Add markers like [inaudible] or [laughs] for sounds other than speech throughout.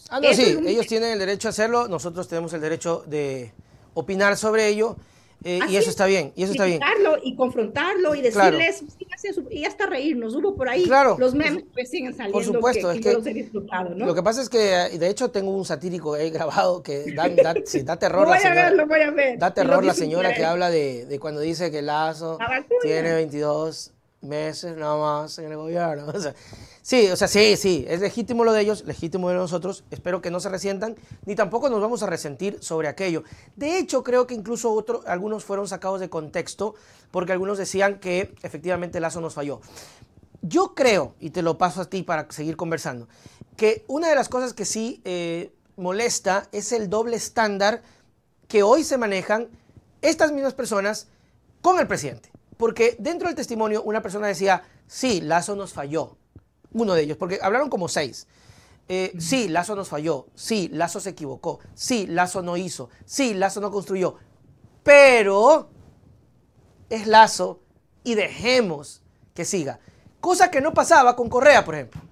ellos. Ah, no, sí, ellos tienen el derecho a hacerlo, nosotros tenemos el derecho de opinar sobre ello. Eh, y eso está bien, y eso está bien. Y confrontarlo y decirles, y hasta reírnos, hubo por ahí los memes que siguen saliendo. Por supuesto, es los he Lo que pasa es que, eh, de hecho, tengo un satírico ahí grabado que da, terror. la señora, a Da terror la señora que habla de, de, cuando dice que Lazo tiene 22 meses nada más en el gobierno. [laughs] sí, o sea, sí, sí, es legítimo lo de ellos, legítimo de nosotros. Espero que no se resientan, ni tampoco nos vamos a resentir sobre aquello. De hecho, creo que incluso algunos fueron sacados de contexto porque algunos decían que efectivamente Lazo nos falló. Yo creo, y te lo paso a ti para seguir conversando, que una de las cosas que sí eh, molesta es el doble estándar que hoy se manejan estas mismas personas con el presidente porque dentro del testimonio una persona decía, sí, Lazo nos falló. Uno de ellos, porque hablaron como seis. Eh, sí, Lazo nos falló. Sí, Lazo se equivocó. Sí, Lazo no hizo. Sí, Lazo no construyó. Pero es Lazo y dejemos que siga. Cosa que no pasaba con Correa, por ejemplo.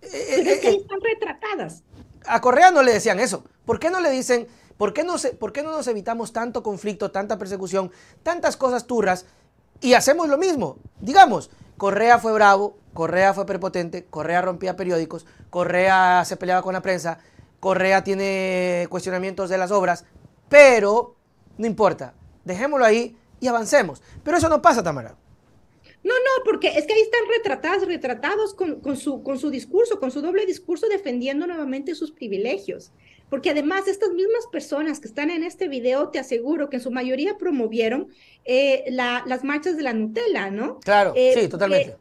Eh, eh, están retratadas. A Correa no le decían eso. ¿Por qué no le dicen, por qué no, se, por qué no nos evitamos tanto conflicto, tanta persecución, tantas cosas turras? Y hacemos lo mismo. Digamos, Correa fue bravo, Correa fue prepotente, Correa rompía periódicos, Correa se peleaba con la prensa, Correa tiene cuestionamientos de las obras, pero no importa, dejémoslo ahí y avancemos. Pero eso no pasa, Tamara porque es que ahí están retratadas, retratados con, su, con su discurso, con su doble discurso, defendiendo nuevamente sus privilegios. Porque además estas mismas personas que están en este video, te aseguro que en su mayoría promovieron eh, las marchas de la Nutella, ¿no? Claro, eh, sí, totalmente. Eh,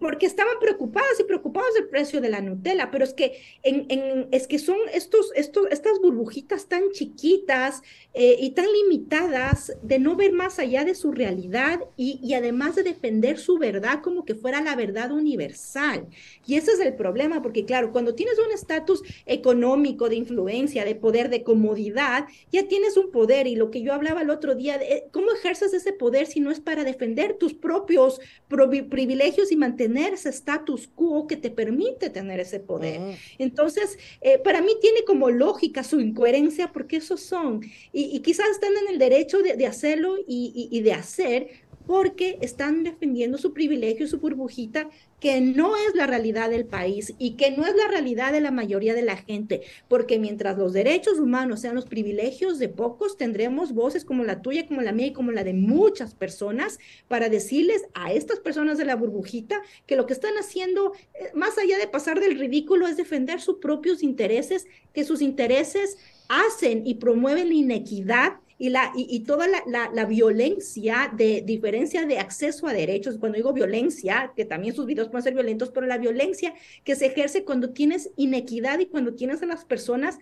porque estaban preocupadas y preocupados del precio de la Nutella, pero es que, en, en es que son estos, estos, estas burbujitas tan chiquitas eh, y tan limitadas de no ver más allá de su realidad y, y, además de defender su verdad como que fuera la verdad universal. Y ese es el problema, porque claro, cuando tienes un estatus económico, de influencia, de poder, de comodidad, ya tienes un poder y lo que yo hablaba el otro día, de, eh, ¿cómo ejerces ese poder si no es para defender tus propios privilegios y mantener ese status quo que te permite tener ese poder. Mm. Entonces, eh, para mí tiene como lógica su incoherencia porque esos son, y, quizás están en el derecho de, hacerlo y, y de hacer, porque están defendiendo su privilegio, su burbujita, que no es la realidad del país y que no es la realidad de la mayoría de la gente, porque mientras los derechos humanos sean los privilegios de pocos, tendremos voces como la tuya, como la mía y como la de muchas personas para decirles a estas personas de la burbujita que lo que están haciendo, eh, más allá de pasar del ridículo, es defender sus propios intereses, que sus intereses hacen y promueven la inequidad y, la, y, toda la, la, violencia de diferencia de acceso a derechos, cuando digo violencia, que también sus videos pueden ser violentos, pero la violencia que se ejerce cuando tienes inequidad y cuando tienes a las personas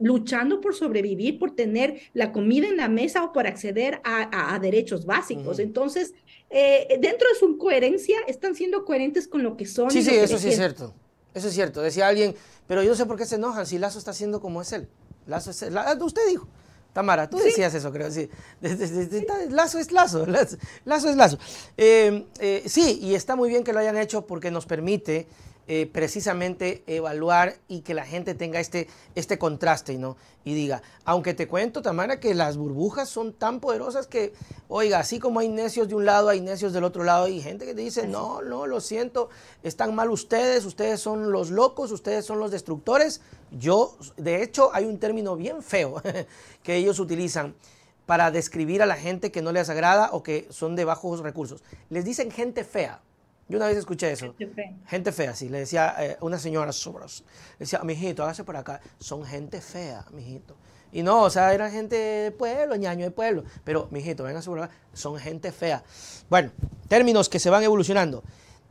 luchando por sobrevivir, por tener la comida en la mesa o por acceder a, derechos básicos. Entonces, eh, dentro de su coherencia, están siendo coherentes con lo que son. Sí, sí, eso sí es cierto. Eso es cierto. Decía alguien, pero yo no sé por qué se enojan si Lazo está haciendo como es él. Lazo es usted dijo, Tamara, tú decías eso, creo. Sí. Lazo es lazo, [laughs] lazo, lazo es lazo. Eh, eh, sí, y está muy bien que lo hayan hecho porque nos permite eh, precisamente evaluar y que la gente tenga este, este contraste, ¿no? Y diga, aunque te cuento, Tamara, que las burbujas son tan poderosas que, oiga, así como hay necios de un lado, hay necios del otro lado, y gente que te dice, no, no, lo siento, están mal ustedes, ustedes son los locos, ustedes son los destructores. Yo, de hecho, hay un término bien feo [laughs] que ellos utilizan para describir a la gente que no les agrada o que son de bajos recursos. Les dicen gente fea. Yo una vez escuché eso. Gente fea. Gente fea, sí. Le decía a eh, una señora, Le decía, mijito, hágase por acá. Son gente fea, mijito. Y no, o sea, eran gente de pueblo, ñaño de pueblo. Pero, mijito, ven por acá. Son gente fea. Bueno, términos que se van evolucionando.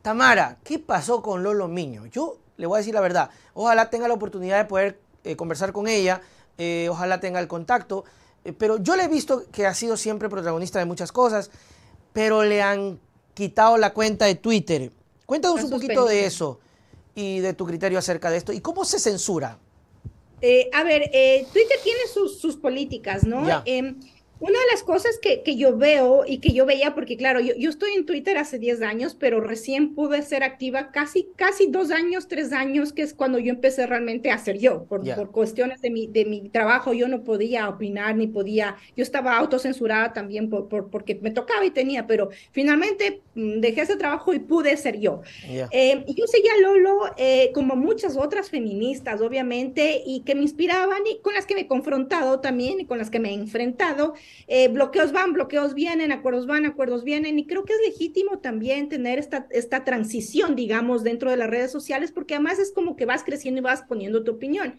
Tamara, ¿qué pasó con Lolo Miño? Yo le voy a decir la verdad. Ojalá tenga la oportunidad de poder eh, conversar con ella. Eh, ojalá tenga el contacto. pero yo le he visto que ha sido siempre protagonista de muchas cosas. Pero le han quitado la cuenta de Twitter. Cuéntanos un poquito de eso y de tu criterio acerca de esto. ¿Y cómo se censura? Eh, a ver, eh, Twitter tiene sus, políticas, ¿no? Em, una de las cosas que, que, yo veo y que yo veía, porque claro, yo, yo, estoy en Twitter hace 10 años, pero recién pude ser activa casi, casi dos años, tres años, que es cuando yo empecé realmente a ser yo. Por, por cuestiones de mi, de mi trabajo, yo no podía opinar ni podía, yo estaba autocensurada también por, por, porque me tocaba y tenía, pero finalmente mm, dejé ese trabajo y pude ser yo. Eh, yo seguía a Lolo eh, como muchas otras feministas, obviamente, y que me inspiraban y con las que me he confrontado también y con las que me he enfrentado. Eh, bloqueos van, bloqueos vienen, acuerdos van, acuerdos vienen, y creo que es legítimo también tener esta, esta transición, digamos, dentro de las redes sociales, porque además es como que vas creciendo y vas poniendo tu opinión.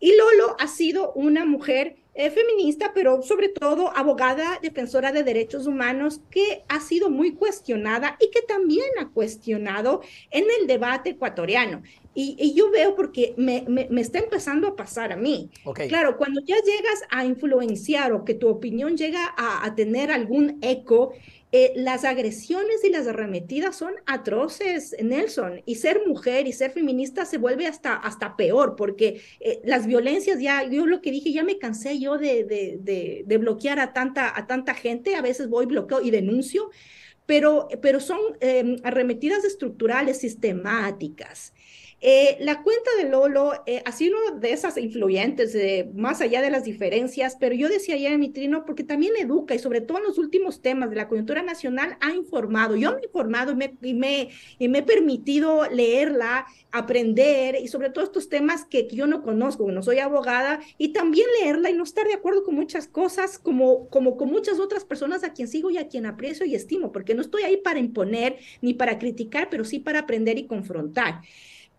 Y Lolo ha sido una mujer eh, feminista, pero sobre todo abogada defensora de derechos humanos, que ha sido muy cuestionada y que también ha cuestionado en el debate ecuatoriano. Y, yo veo porque me, me, está empezando a pasar a mí. Claro, cuando ya llegas a influenciar o que tu opinión llega a, a tener algún eco, eh, las agresiones y las arremetidas son atroces, Nelson, y ser mujer y ser feminista se vuelve hasta, hasta peor, porque eh, las violencias, ya yo lo que dije, ya me cansé yo de, de, bloquear a tanta, a tanta gente, a veces voy, bloqueo y denuncio, pero, pero son em, arremetidas estructurales, sistemáticas. Eh, la cuenta de Lolo eh, ha sido de esas influyentes, más allá de las diferencias, pero yo decía ayer en mi trino, porque también educa y sobre todo en los últimos temas de la coyuntura nacional ha informado. Yo me he informado y me, y me he permitido leerla, aprender y sobre todo estos temas que, yo no conozco, no soy abogada, y también leerla y no estar de acuerdo con muchas cosas, como, como con muchas otras personas a quien sigo y a quien aprecio y estimo, porque no estoy ahí para imponer ni para criticar, pero sí para aprender y confrontar.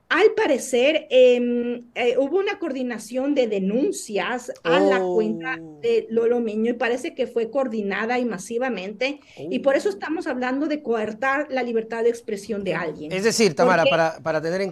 Al parecer, em, eh, hubo una coordinación de denuncias a la cuenta oh. de Lolo Miño y parece que fue coordinada y masivamente. Y por eso oh. estamos hablando de coartar la libertad de expresión de alguien. Es decir, Tamara, para, tener en